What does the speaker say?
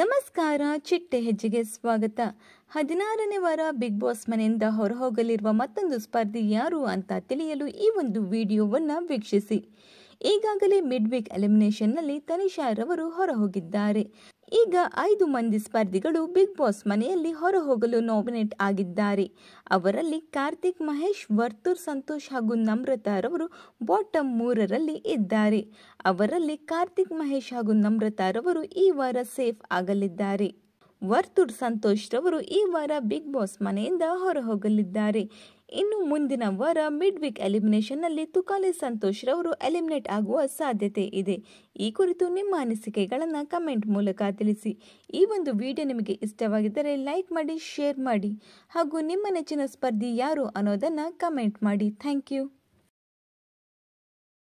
ನಮಸ್ಕಾರ ಚಿಟ್ಟೆ ಹೆಜ್ಜೆಗೆ ಸ್ವಾಗತ ಹದಿನಾರನೇ ವಾರ ಬಿಗ್ ಬಾಸ್ ಮನೆಯಿಂದ ಹೊರಹೋಗಲಿರುವ ಮತ್ತೊಂದು ಸ್ಪರ್ಧಿ ಯಾರು ಅಂತ ತಿಳಿಯಲು ಈ ಒಂದು ವಿಡಿಯೋವನ್ನು ವೀಕ್ಷಿಸಿ ಈಗಾಗಲೇ ಮಿಡ್ ವೀಕ್ ಎಲಿಮಿನೇಷನ್ನಲ್ಲಿ ತನಿಷಾ ರವರು ಹೊರಹೋಗಿದ್ದಾರೆ ಈಗ ಐದು ಮಂದಿ ಸ್ಪರ್ಧಿಗಳು ಬಿಗ್ ಬಾಸ್ ಮನೆಯಲ್ಲಿ ಹೊರಹೋಗಲು ನಾಮಿನೇಟ್ ಆಗಿದ್ದಾರೆ ಅವರಲ್ಲಿ ಕಾರ್ತಿಕ್ ಮಹೇಶ್ ವರ್ತೂರ್ ಸಂತೋಷ್ ಹಾಗೂ ನಮ್ರತಾ ರವರು ಬಾಟಮ್ ಮೂರರಲ್ಲಿ ಇದ್ದಾರೆ ಅವರಲ್ಲಿ ಕಾರ್ತಿಕ್ ಮಹೇಶ್ ಹಾಗೂ ನಮ್ರತಾ ರವರು ಈ ವಾರ ಸೇಫ್ ಆಗಲಿದ್ದಾರೆ ವರ್ತೂರ್ ಸಂತೋಷ್ ರವರು ಈ ವಾರ ಬಿಗ್ ಬಾಸ್ ಮನೆಯಿಂದ ಹೊರಹೋಗಲಿದ್ದಾರೆ ಇನ್ನು ಮುಂದಿನ ವಾರ ಮಿಡ್ ವೀಕ್ ಎಲಿಮಿನೇಷನ್ನಲ್ಲಿ ತುಕಾಲಿ ಸಂತೋಷ್ ರವರು ಎಲಿಮಿನೇಟ್ ಆಗುವ ಸಾಧ್ಯತೆ ಇದೆ ಈ ಕುರಿತು ನಿಮ್ಮ ಅನಿಸಿಕೆಗಳನ್ನು ಕಮೆಂಟ್ ಮೂಲಕ ತಿಳಿಸಿ ಈ ಒಂದು ವಿಡಿಯೋ ನಿಮಗೆ ಇಷ್ಟವಾಗಿದ್ದರೆ ಲೈಕ್ ಮಾಡಿ ಶೇರ್ ಮಾಡಿ ಹಾಗೂ ನಿಮ್ಮ ನೆಚ್ಚಿನ ಸ್ಪರ್ಧಿ ಯಾರು ಅನ್ನೋದನ್ನು ಕಮೆಂಟ್ ಮಾಡಿ ಥ್ಯಾಂಕ್ ಯು